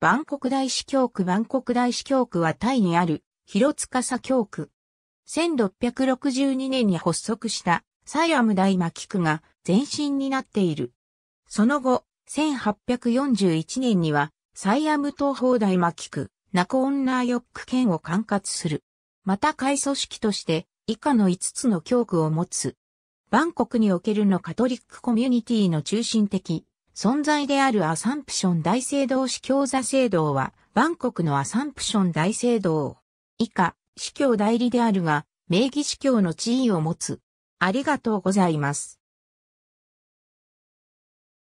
バンコク大司教区バンコク大司教区はタイにある、広司教区。1662年に発足した、サイアム大牧区が前身になっている。その後、1841年には、サイアム東方大牧区、ナコオンナーヨック県を管轄する。また会組織として、以下の5つの教区を持つ。バンコクにおけるのカトリックコミュニティの中心的、存在であるアサンプション大聖堂司教座聖堂は、バンコクのアサンプション大聖堂。以下、司教代理であるが、名義司教の地位を持つ。ありがとうございます。